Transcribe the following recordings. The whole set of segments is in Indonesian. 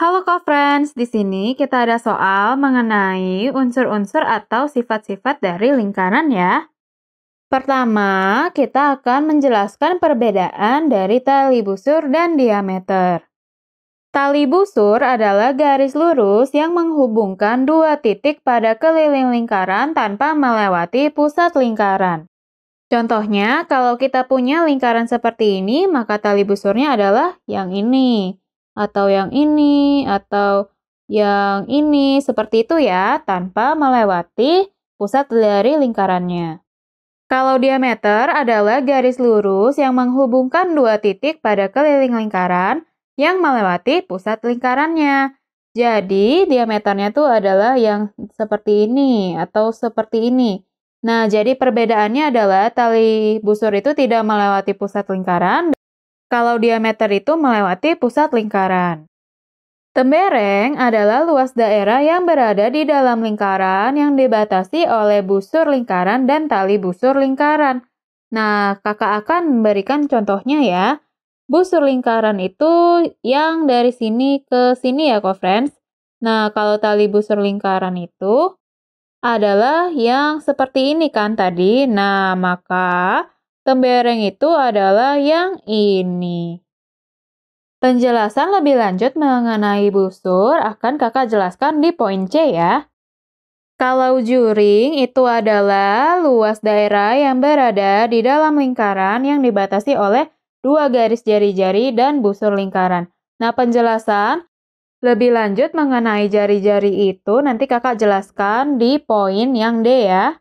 Halo co-friends, di sini kita ada soal mengenai unsur-unsur atau sifat-sifat dari lingkaran ya. Pertama, kita akan menjelaskan perbedaan dari tali busur dan diameter. Tali busur adalah garis lurus yang menghubungkan dua titik pada keliling lingkaran tanpa melewati pusat lingkaran. Contohnya, kalau kita punya lingkaran seperti ini, maka tali busurnya adalah yang ini atau yang ini, atau yang ini, seperti itu ya, tanpa melewati pusat dari lingkarannya. Kalau diameter adalah garis lurus yang menghubungkan dua titik pada keliling lingkaran yang melewati pusat lingkarannya. Jadi, diameternya itu adalah yang seperti ini atau seperti ini. Nah, jadi perbedaannya adalah tali busur itu tidak melewati pusat lingkaran kalau diameter itu melewati pusat lingkaran. Tembereng adalah luas daerah yang berada di dalam lingkaran yang dibatasi oleh busur lingkaran dan tali busur lingkaran. Nah, kakak akan memberikan contohnya ya. Busur lingkaran itu yang dari sini ke sini ya, kok, friends Nah, kalau tali busur lingkaran itu adalah yang seperti ini kan tadi. Nah, maka Tembereng itu adalah yang ini. Penjelasan lebih lanjut mengenai busur akan kakak jelaskan di poin C ya. Kalau juring itu adalah luas daerah yang berada di dalam lingkaran yang dibatasi oleh dua garis jari-jari dan busur lingkaran. Nah, penjelasan lebih lanjut mengenai jari-jari itu nanti kakak jelaskan di poin yang D ya.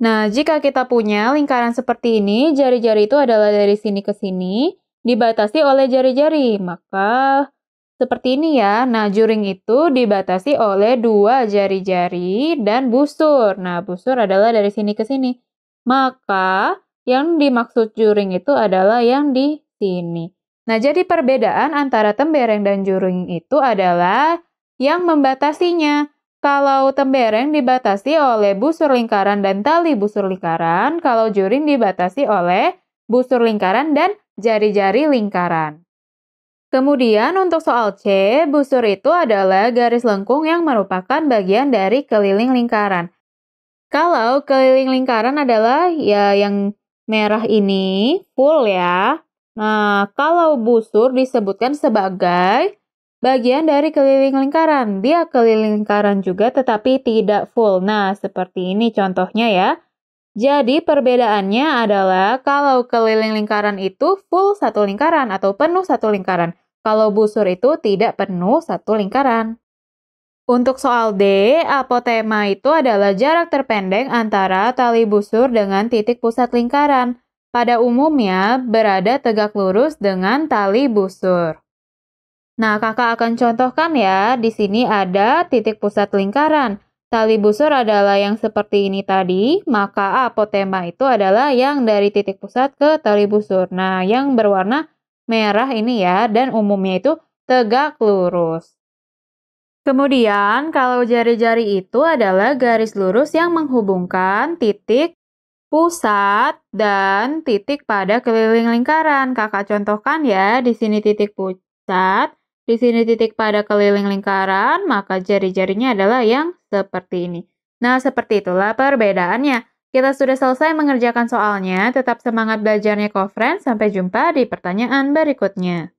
Nah, jika kita punya lingkaran seperti ini, jari-jari itu adalah dari sini ke sini, dibatasi oleh jari-jari. Maka seperti ini ya. Nah, juring itu dibatasi oleh dua jari-jari dan busur. Nah, busur adalah dari sini ke sini. Maka yang dimaksud juring itu adalah yang di sini. Nah, jadi perbedaan antara tembereng dan juring itu adalah yang membatasinya. Kalau tembereng dibatasi oleh busur lingkaran dan tali busur lingkaran, kalau juring dibatasi oleh busur lingkaran dan jari-jari lingkaran. Kemudian untuk soal C, busur itu adalah garis lengkung yang merupakan bagian dari keliling lingkaran. Kalau keliling lingkaran adalah ya yang merah ini full ya. Nah, kalau busur disebutkan sebagai bagian dari keliling lingkaran. Dia keliling lingkaran juga tetapi tidak full. Nah, seperti ini contohnya ya. Jadi perbedaannya adalah kalau keliling lingkaran itu full satu lingkaran atau penuh satu lingkaran. Kalau busur itu tidak penuh satu lingkaran. Untuk soal D, apotema itu adalah jarak terpendek antara tali busur dengan titik pusat lingkaran. Pada umumnya, berada tegak lurus dengan tali busur. Nah, kakak akan contohkan ya, di sini ada titik pusat lingkaran. Tali busur adalah yang seperti ini tadi, maka apotema itu adalah yang dari titik pusat ke tali busur. Nah, yang berwarna merah ini ya, dan umumnya itu tegak lurus. Kemudian, kalau jari-jari itu adalah garis lurus yang menghubungkan titik pusat dan titik pada keliling lingkaran. Kakak contohkan ya, di sini titik pusat, di sini titik pada keliling lingkaran, maka jari-jarinya adalah yang seperti ini. Nah, seperti itulah perbedaannya. Kita sudah selesai mengerjakan soalnya, tetap semangat belajarnya, Kofren. Sampai jumpa di pertanyaan berikutnya.